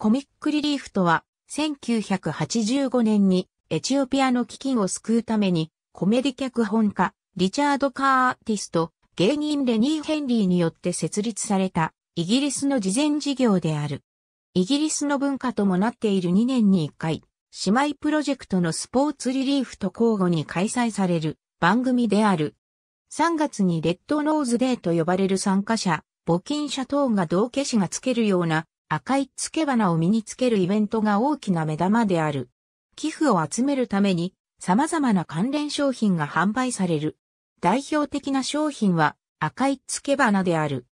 コミックリリーフとは、1985年にエチオピアの飢饉を救うために、コメディ脚本家、リチャード・カーティスト、芸人レニー・ヘンリーによって設立された、イギリスの慈善事業である。イギリスの文化ともなっている2年に1回、姉妹プロジェクトのスポーツリリーフと交互に開催される番組である。3月にレッドノーズデーと呼ばれる参加者、募金者等が道化師がつけるような赤い付け花を身につけるイベントが大きな目玉である。寄付を集めるために様々な関連商品が販売される。代表的な商品は赤い付け花である。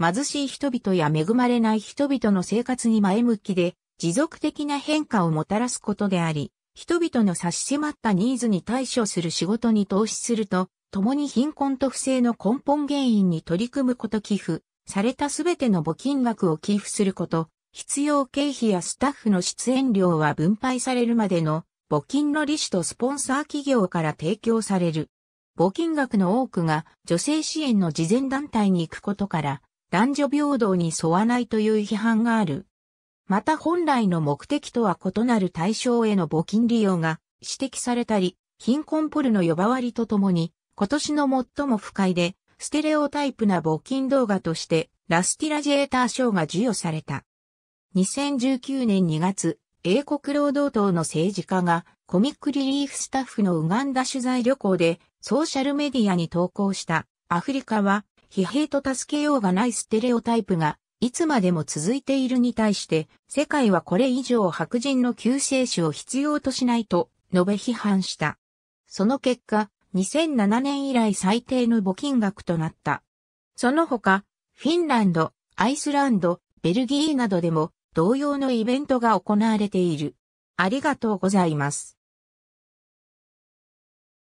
貧しい人々や恵まれない人々の生活に前向きで持続的な変化をもたらすことであり、人々の差し迫ったニーズに対処する仕事に投資すると、共に貧困と不正の根本原因に取り組むこと寄付、されたすべての募金額を寄付すること、必要経費やスタッフの出演料は分配されるまでの募金の利子とスポンサー企業から提供される。募金額の多くが女性支援の慈善団体に行くことから男女平等に沿わないという批判がある。また本来の目的とは異なる対象への募金利用が指摘されたり、貧困ポルの呼ばわりとともに今年の最も不快でステレオタイプな募金動画として、ラスティラジエーター賞が授与された。2019年2月、英国労働党の政治家が、コミックリリーフスタッフのウガンダ取材旅行で、ソーシャルメディアに投稿した、アフリカは、疲弊と助けようがないステレオタイプが、いつまでも続いているに対して、世界はこれ以上白人の救世主を必要としないと、述べ批判した。その結果、2007年以来最低の募金額となった。その他、フィンランド、アイスランド、ベルギーなどでも同様のイベントが行われている。ありがとうございます。